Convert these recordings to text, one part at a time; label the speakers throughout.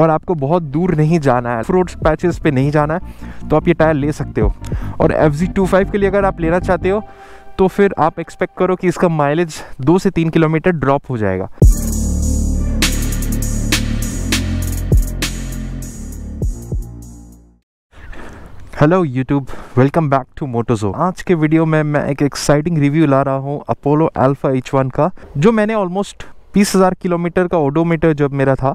Speaker 1: और आपको बहुत दूर नहीं जाना है फ्रोड पैचेस पे नहीं जाना है तो आप ये टायर ले सकते हो और एफ जी टू फाइव के लिए अगर आप लेना चाहते हो तो फिर आप एक्सपेक्ट करो कि इसका माइलेज दो से तीन किलोमीटर ड्रॉप हो जाएगा hello YouTube welcome back to Motojo आज के वीडियो में मैं एक एक्साइटिंग रिव्यू ला रहा हूँ अपोलो अल्फा एच वन का जो मैंने ऑलमोस्ट बीस हज़ार किलोमीटर का ओडोमीटर जब मेरा था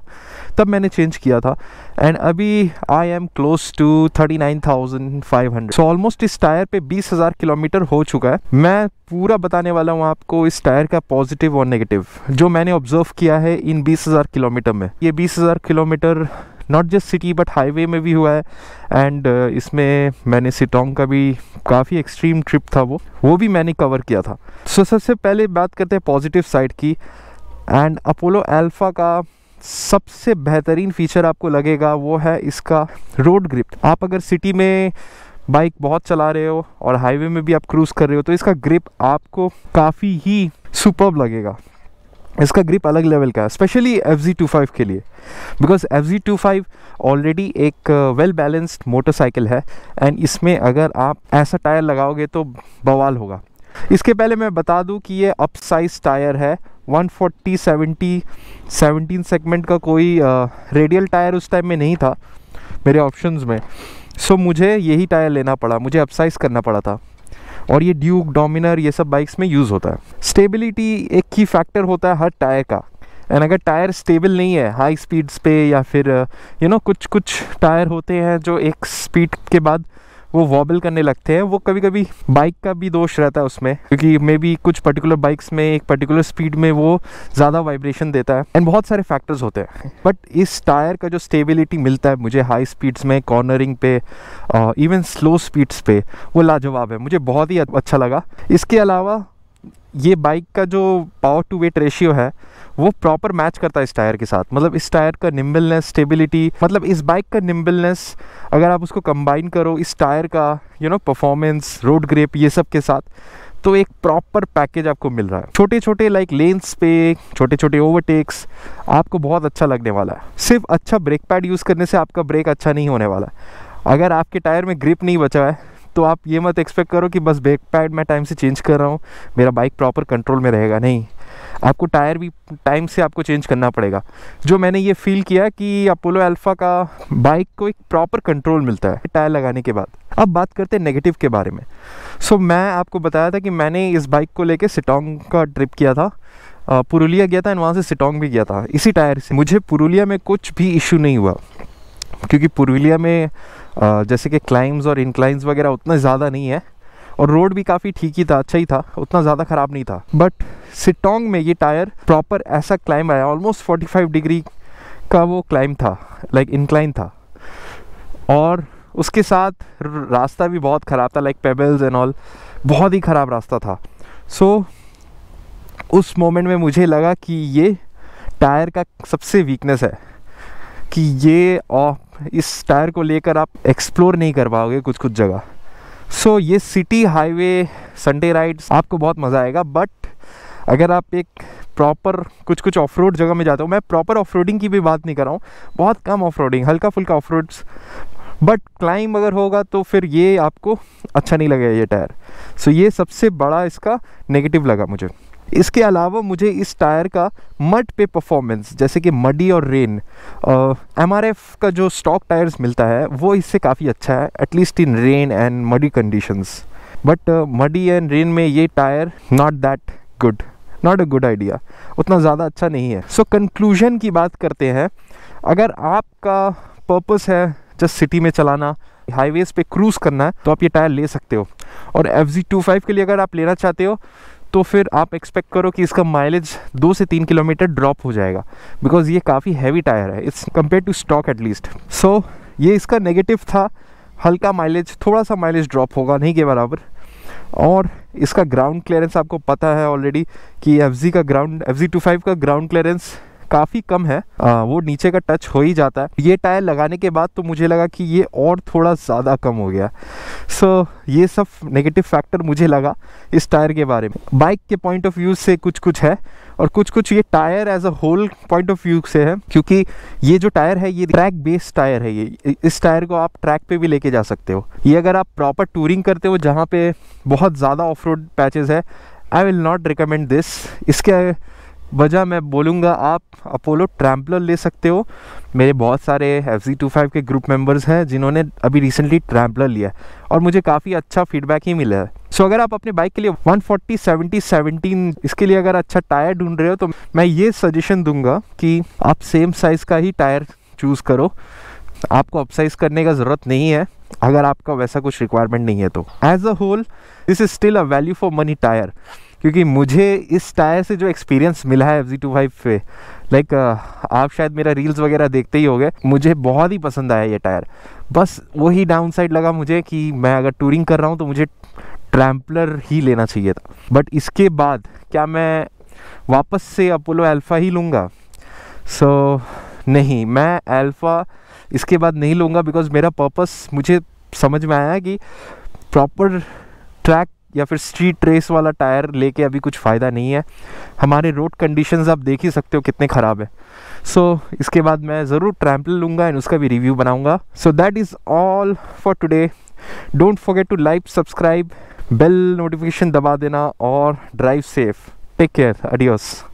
Speaker 1: तब मैंने चेंज किया था एंड अभी I am close to thirty nine thousand five hundred so almost इस टायर पे बीस हज़ार किलोमीटर हो चुका है मैं पूरा बताने वाला हूँ आपको इस टायर का पॉजिटिव और नेगेटिव जो मैंने ऑब्जर्व किया है इन बीस हज़ार किलोमीटर में ये बीस हज़ार kilometer not just city but highway में भी हुआ है एंड uh, इसमें मैंने सिटोंग का भी काफ़ी एक्सट्रीम ट्रिप था वो वो भी मैंने कवर किया था सो so, सबसे पहले बात करते हैं पॉजिटिव साइड की एंड अपोलो एल्फ़ा का सबसे बेहतरीन फीचर आपको लगेगा वो है इसका रोड ग्रिप आप अगर सिटी में बाइक बहुत चला रहे हो और हाईवे में भी आप क्रूज़ कर रहे हो तो इसका ग्रिप आपको काफ़ी ही सुपर लगेगा इसका ग्रिप अलग लेवल का है specially F G two five के लिए because F G two five already एक वेल बैलेंस्ड मोटरसाइकिल है एंड इसमें अगर आप ऐसा टायर लगाओगे तो बवाल होगा इसके पहले मैं बता दूं कि ये अप साइज टायर है one forty seventy seventeen segment का कोई रेडियल टायर उस टाइम में नहीं था मेरे ऑप्शंस में सो so, मुझे यही टायर लेना पड़ा मुझे अपसाइज करना पड़ा था और ये ड्यूक डोमिनर ये सब बाइक्स में यूज़ होता है स्टेबिलिटी एक की फैक्टर होता है हर टायर का एंड अगर टायर स्टेबल नहीं है हाई स्पीड्स पे या फिर यू you नो know, कुछ कुछ टायर होते हैं जो एक स्पीड के बाद वो वॉबल करने लगते हैं वो कभी कभी बाइक का भी दोष रहता है उसमें क्योंकि मे बी कुछ पर्टिकुलर बाइक्स में एक पर्टिकुलर स्पीड में वो ज़्यादा वाइब्रेशन देता है एंड बहुत सारे फैक्टर्स होते हैं बट इस टायर का जो स्टेबिलिटी मिलता है मुझे हाई स्पीड्स में कॉर्नरिंग पे इवन स्लो स्पीड्स पे वो लाजवाब है मुझे बहुत ही अच्छा लगा इसके अलावा ये बाइक का जो पावर टू वेट रेशियो है वो प्रॉपर मैच करता है इस टायर के साथ मतलब इस टायर का निम्बलनेस स्टेबिलिटी मतलब इस बाइक का निम्बलनेस अगर आप उसको कंबाइन करो इस टायर का you know performance road grip ये सब के साथ तो एक प्रॉपर पैकेज आपको मिल रहा है छोटे छोटे लाइक लेंस पे छोटे छोटे ओवरटेक्स आपको बहुत अच्छा लगने वाला है सिर्फ अच्छा ब्रेक पैड यूज़ करने से आपका ब्रेक अच्छा नहीं होने वाला अगर आपके टायर में ग्रिप नहीं बचा है तो आप ये मत एक्सपेक्ट करो कि बस ब्रेक पैड मैं टाइम से चेंज कर रहा हूँ मेरा बाइक प्रॉपर कंट्रोल में रहेगा नहीं आपको टायर भी टाइम से आपको चेंज करना पड़ेगा जो मैंने ये फील किया कि अपोलो अल्फ़ा का बाइक को एक प्रॉपर कंट्रोल मिलता है टायर लगाने के बाद अब बात करते हैं नेगेटिव के बारे में सो so, मैं आपको बताया था कि मैंने इस बाइक को लेके सिटोंग का ट्रिप किया था पुरुलिया गया था एंड वहाँ से सिटोंग भी गया था इसी टायर से मुझे पुरुलिया में कुछ भी इशू नहीं हुआ क्योंकि पुरुलिया में जैसे कि क्लाइम्स और इनक्लाइंस वगैरह उतना ज़्यादा नहीं है और रोड भी काफ़ी ठीक ही था अच्छा ही था उतना ज़्यादा ख़राब नहीं था बट सिटोंग में ये टायर प्रॉपर ऐसा क्लाइम आया ऑलमोस्ट 45 डिग्री का वो क्लाइम था लाइक इनक्लाइन था और उसके साथ रास्ता भी बहुत ख़राब था लाइक पेबल्स एंड ऑल बहुत ही ख़राब रास्ता था सो so, उस मोमेंट में मुझे लगा कि ये टायर का सबसे वीकनेस है कि ये इस टायर को लेकर आप एक्सप्लोर नहीं कर पाओगे कुछ कुछ जगह सो so, ये सिटी हाईवे संडे राइड्स आपको बहुत मज़ा आएगा बट अगर आप एक प्रॉपर कुछ कुछ ऑफ रोड जगह में जाते हो मैं प्रॉपर ऑफ की भी बात नहीं कर रहा हूँ बहुत कम ऑफ हल्का फुल्का ऑफ बट क्लाइंब अगर होगा तो फिर ये आपको अच्छा नहीं लगेगा ये टायर सो so, ये सबसे बड़ा इसका नेगेटिव लगा मुझे इसके अलावा मुझे इस टायर का मड पे परफॉर्मेंस जैसे कि मडी और रेन एम का जो स्टॉक टायर्स मिलता है वो इससे काफ़ी अच्छा है at least in rain and muddy conditions but muddy and rain में ये tyre not that good not a good idea उतना ज़्यादा अच्छा नहीं है सो so, कंक्लूजन की बात करते हैं अगर आपका पर्पस है जस्ट सिटी में चलाना हाईवेज़ पे क्रूज़ करना है तो आप ये टायर ले सकते हो और एफ जी टू फाइव के लिए अगर आप लेना चाहते हो तो फिर आप एक्सपेक्ट करो कि इसका माइलेज दो से तीन किलोमीटर ड्रॉप हो जाएगा बिकॉज ये काफ़ी हैवी टायर है it's compare to stock at least so ये इसका नेगेटिव था हल्का माइलेज थोड़ा सा माइलेज ड्रॉप होगा नहीं के बराबर और इसका ग्राउंड क्लियरेंस आपको पता है ऑलरेडी कि एफ का ग्राउंड एफ जी का ग्राउंड क्लियरेंस काफ़ी कम है आ, वो नीचे का टच हो ही जाता है ये टायर लगाने के बाद तो मुझे लगा कि ये और थोड़ा ज़्यादा कम हो गया सो so, ये सब नेगेटिव फैक्टर मुझे लगा इस टायर के बारे में बाइक के पॉइंट ऑफ व्यू से कुछ कुछ है और कुछ कुछ ये tyre as a whole point of view से है क्योंकि ये जो टायर है ये ट्रैक बेस्ड टायर है ये इस टायर को आप ट्रैक पे भी लेके जा सकते हो ये अगर आप प्रॉपर टूरिंग करते हो जहाँ पे बहुत ज़्यादा ऑफ रोड पैचेज है I will not recommend this इसके वजह मैं बोलूँगा आप अपोलो ट्रैम्पलर ले सकते हो मेरे बहुत सारे एफ जी टू फाइव के ग्रुप मेंबर्स हैं जिन्होंने अभी रिसेंटली ट्रैम्पलर लिया है और मुझे काफ़ी अच्छा फीडबैक ही मिला है सो so, अगर आप अपने बाइक के लिए 140 70 17 इसके लिए अगर अच्छा टायर ढूंढ रहे हो तो मैं ये सजेशन दूंगा कि आप सेम साइज़ का ही टायर चूज़ करो आपको अपसाइज करने का ज़रूरत नहीं है अगर आपका वैसा कुछ रिक्वायरमेंट नहीं है तो as a whole this is still a value for money tyre क्योंकि मुझे इस टायर से जो एक्सपीरियंस मिला है एफ जी टू फाइव पे लाइक आप शायद मेरा रील्स वगैरह देखते ही हो मुझे बहुत ही पसंद आया ये टायर बस वही डाउन साइड लगा मुझे कि मैं अगर टूरिंग कर रहा हूँ तो मुझे ट्रैम्पलर ही लेना चाहिए था बट इसके बाद क्या मैं वापस से अपोलो अल्फ़ा ही लूँगा सो so, नहीं मैं अल्फ़ा इसके बाद नहीं लूँगा बिकॉज मेरा पर्पस मुझे समझ में आया कि प्रॉपर ट्रैक या फिर स्ट्रीट रेस वाला टायर लेके अभी कुछ फ़ायदा नहीं है हमारे रोड कंडीशंस आप देख ही सकते हो कितने ख़राब है सो so, इसके बाद मैं ज़रूर ट्रैम्पल लूँगा एंड उसका भी रिव्यू बनाऊँगा so that is all for today don't forget to like subscribe bell notification दबा देना और ड्राइव सेफ टेक केयर अडियोस